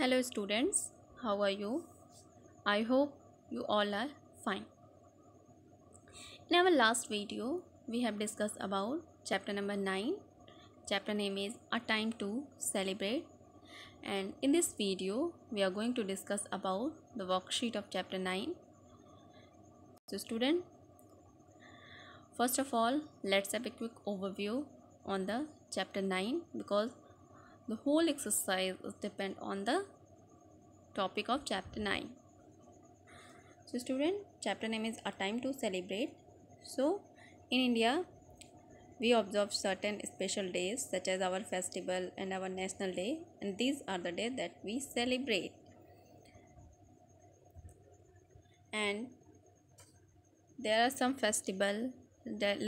hello students how are you i hope you all are fine in our last video we have discussed about chapter number 9 chapter name is a time to celebrate and in this video we are going to discuss about the worksheet of chapter 9 so student first of all let's have a quick overview on the chapter 9 because the whole exercise is depend on the topic of chapter 9 so student chapter name is a time to celebrate so in india we observe certain special days such as our festival and our national day and these are the days that we celebrate and there are some festival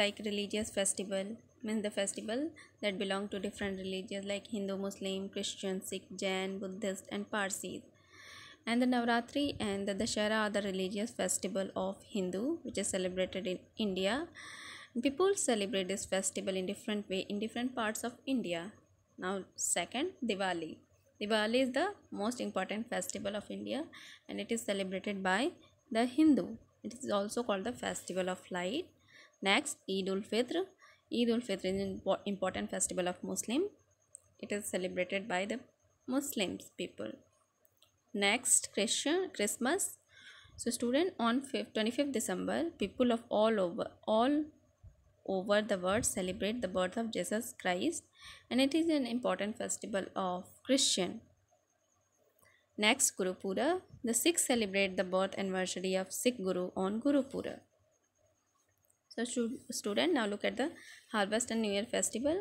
like religious festival means the festival that belong to different religions like Hindu, Muslim, Christian, Sikh, Jain, Buddhist and Parsis. And the Navratri and the Dashera are the religious festival of Hindu which is celebrated in India. People celebrate this festival in different way in different parts of India. Now second Diwali. Diwali is the most important festival of India and it is celebrated by the Hindu. It is also called the festival of light. Next Eid ul Fitr Eid ul Fitr is an important festival of Muslim. It is celebrated by the Muslims people. Next, Christian Christmas. So, student, on 25th December, people of all over all over the world celebrate the birth of Jesus Christ, and it is an important festival of Christian. Next, Guru Pura. The Sikhs celebrate the birth anniversary of Sikh Guru on Guru Pura so student now look at the harvest and new year festival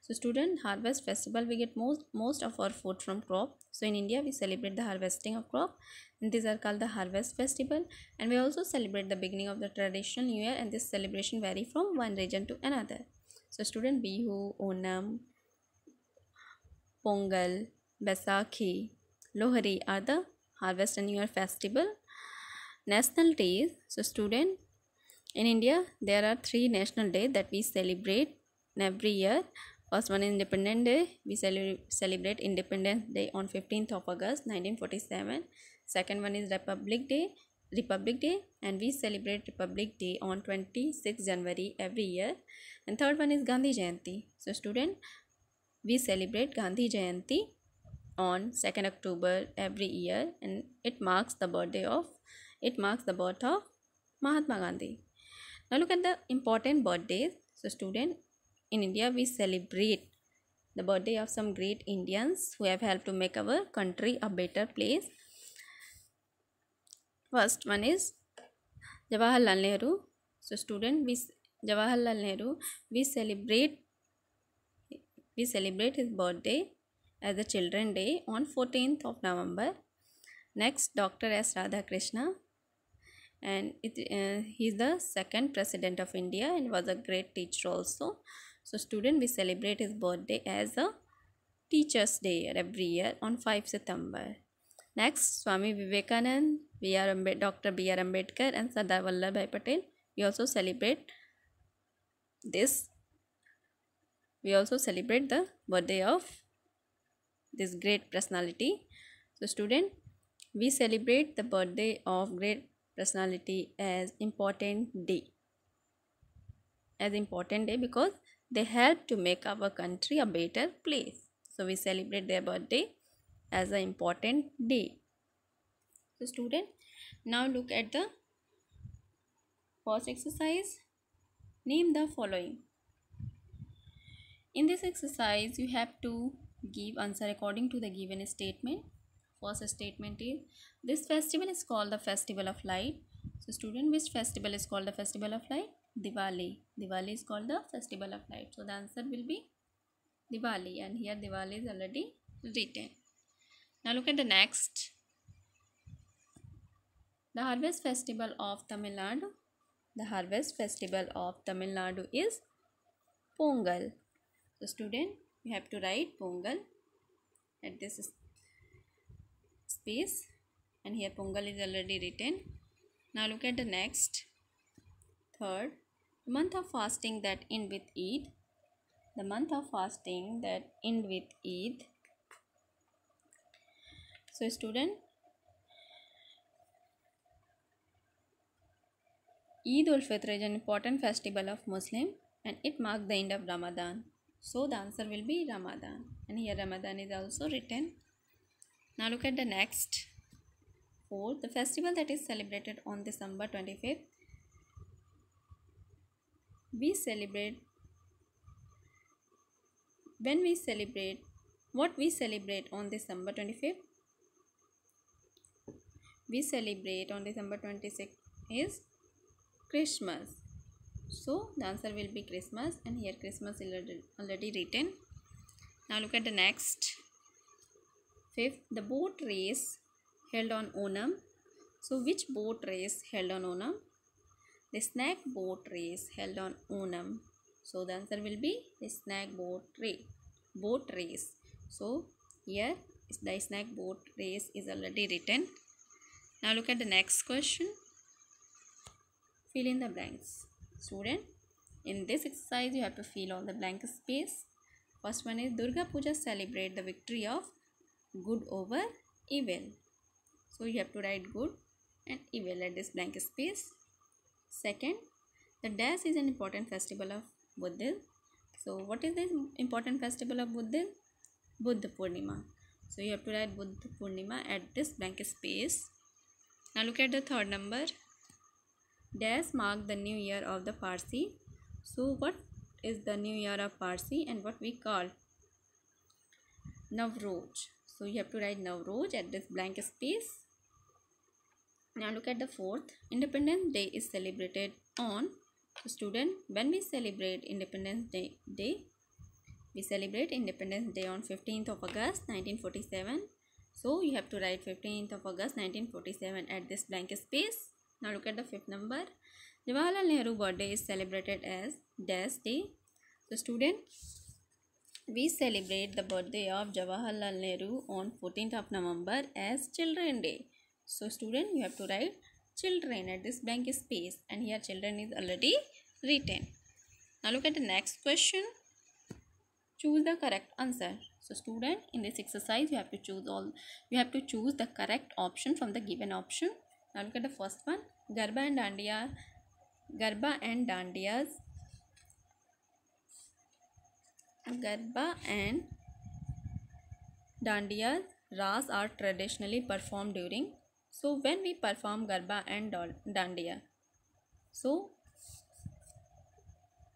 so student harvest festival we get most most of our food from crop so in india we celebrate the harvesting of crop and these are called the harvest festival and we also celebrate the beginning of the traditional new year and this celebration vary from one region to another so student bihu onam pongal Basakhi, Lohari, are the harvest and new year festival national days so student in India, there are three national days that we celebrate every year. First one is Independence Day. We celebrate Independence Day on 15th of August 1947. Second one is Republic Day. Republic Day and we celebrate Republic Day on 26 January every year. And third one is Gandhi Jayanti. So student, we celebrate Gandhi Jayanti on 2nd October every year and it marks the birthday of, it marks the birth of Mahatma Gandhi. Now look at the important birthdays. So student, in India we celebrate the birthday of some great Indians who have helped to make our country a better place. First one is Jawaharlal Nehru. So student, we Jawaharlal Nehru, we celebrate we celebrate his birthday as the Children Day on 14th of November. Next, Dr. S. Radhakrishna and it, uh, he's the second president of India and was a great teacher also. So student we celebrate his birthday as a Teachers Day every year on 5 September. Next Swami Vivekanand, B. R. Dr. B. R. Ambedkar and Sardar Vallabhbhai Patel. We also celebrate this. We also celebrate the birthday of this great personality. So student, we celebrate the birthday of great personality as important day as important day because they help to make our country a better place so we celebrate their birthday as an important day so student now look at the first exercise name the following in this exercise you have to give answer according to the given statement First statement is this festival is called the festival of light. So student which festival is called the festival of light? Diwali. Diwali is called the festival of light. So the answer will be Diwali and here Diwali is already written. Now look at the next. The harvest festival of Tamil Nadu. The harvest festival of Tamil Nadu is Pongal. So student you have to write Pongal at this piece and here Pongal is already written. Now look at the next. Third, month of fasting that end with Eid. The month of fasting that end with Eid. So student, Eid ul-Fitr is an important festival of Muslim and it marks the end of Ramadan. So the answer will be Ramadan and here Ramadan is also written now look at the next. 4. The festival that is celebrated on December 25th. We celebrate, when we celebrate, what we celebrate on December 25th? We celebrate on December 26th is Christmas. So the answer will be Christmas and here Christmas is already written. Now look at the next. Fifth, the boat race held on Onam. So, which boat race held on Onam? The snack boat race held on Onam. So, the answer will be the snack boat, race. boat race. So, here the snack boat race is already written. Now, look at the next question. Fill in the blanks. Student, in this exercise, you have to fill all the blank space. First one is Durga Puja celebrate the victory of good over evil so you have to write good and evil at this blank space second the dash is an important festival of Buddha. so what is this important festival of Buddha? buddha purnima so you have to write buddha purnima at this blank space now look at the third number dash mark the new year of the parsi so what is the new year of parsi and what we call navroj so you have to write Navroj at this blank space. Now look at the fourth. Independence Day is celebrated on student. When we celebrate Independence Day, Day we celebrate Independence Day on 15th of August 1947. So you have to write 15th of August 1947 at this blank space. Now look at the fifth number. Jawaharlal Nehru birthday is celebrated as Dash Day. The student, we celebrate the birthday of Jawaharlal Nehru on 14th of November as Children Day. So student, you have to write children at this blank space and here children is already written. Now look at the next question. Choose the correct answer. So student, in this exercise, you have to choose all, you have to choose the correct option from the given option. Now look at the first one. Garba and Dandiya, Garba and Dandiyas Garba and Dandiya Ras are traditionally performed during. So when we perform Garba and Dandiya. So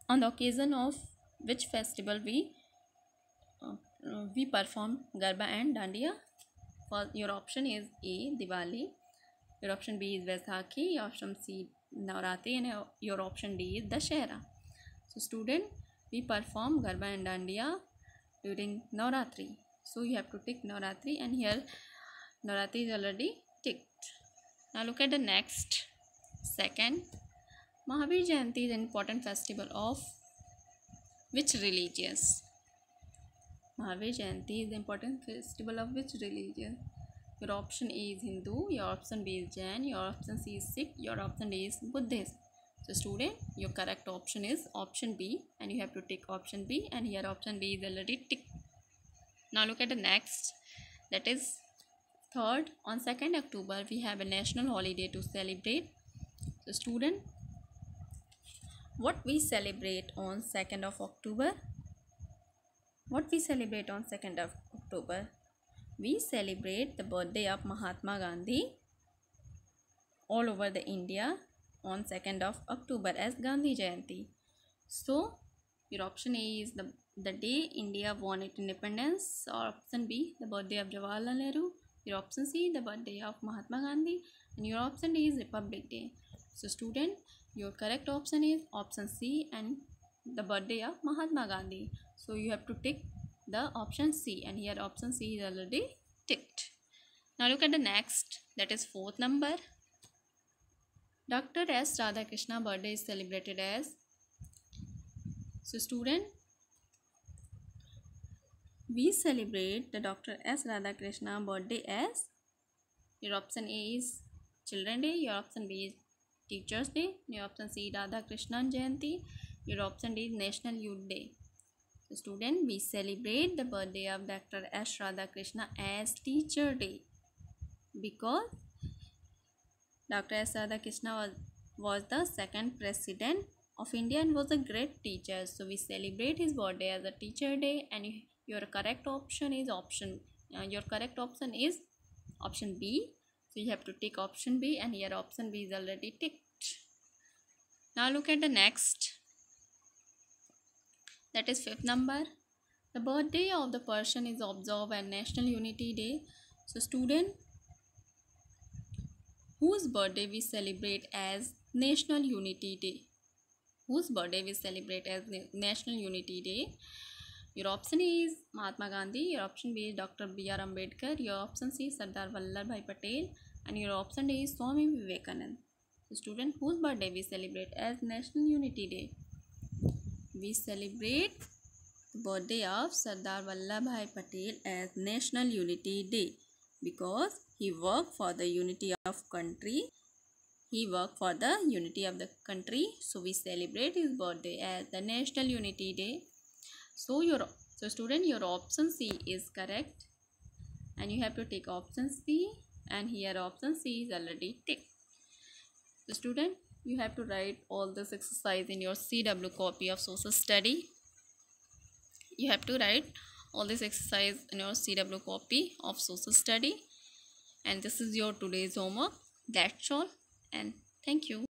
on the occasion of which festival we uh, we perform Garba and Dandiya? For your option is A Diwali, your option B is Vaisakhi, your option C Navratri and your option D is Dashera. So student we perform Garba and Dandiya during Navratri. So you have to tick Navratri and here Navratri is already ticked. Now look at the next. Second, Mahavir Jayanti is an important festival of which religions? Mahavir Jayanti is an important festival of which religion? Your option A is Hindu, your option B is Jain, your option C is Sikh, your option D is Buddhist. So student, your correct option is option B and you have to tick option B and here option B is already tick. Now look at the next that is third on 2nd October we have a national holiday to celebrate. So student, what we celebrate on 2nd of October? What we celebrate on 2nd of October? We celebrate the birthday of Mahatma Gandhi all over the India on 2nd of October as Gandhi Jayanti. So your option A is the, the day India won its independence or option B the birthday of Jawaharlal Nehru. Your option C the birthday of Mahatma Gandhi and your option D is Republic Day. So student your correct option is option C and the birthday of Mahatma Gandhi. So you have to tick the option C and here option C is already ticked. Now look at the next that is fourth number doctor S Radha Krishna birthday is celebrated as so student we celebrate the doctor S Radha Krishna birthday as your option A is children day your option B is teachers day your option C Radha Krishna Jayanti your option D is national youth day student we celebrate the birthday of doctor S Radha Krishna as teacher day because Dr. S. Krishna was, was the second president of India and was a great teacher. So we celebrate his birthday as a teacher day and your correct option is option. Uh, your correct option is option B. So you have to take option B and here option B is already ticked. Now look at the next. That is fifth number. The birthday of the person is observed as National Unity Day. So student whose birthday we celebrate as National Unity Day. Whose birthday we celebrate as National Unity Day? Your option A is Mahatma Gandhi, your option B is Dr. B. R. Ambedkar, your option C is Sardar vallabh bhai Patel, and your option D is Swami Vivekanand. So student, whose birthday we celebrate as National Unity Day? We celebrate the birthday of Sardar vallabh bhai Patel as National Unity Day because He worked for the unity of country. He worked for the unity of the country. So we celebrate his birthday as the National Unity Day. So your so student your option C is correct and you have to take option C and here option C is already ticked. The student you have to write all this exercise in your CW copy of social study. You have to write all this exercise in your CW copy of social study and this is your today's homework that's all and thank you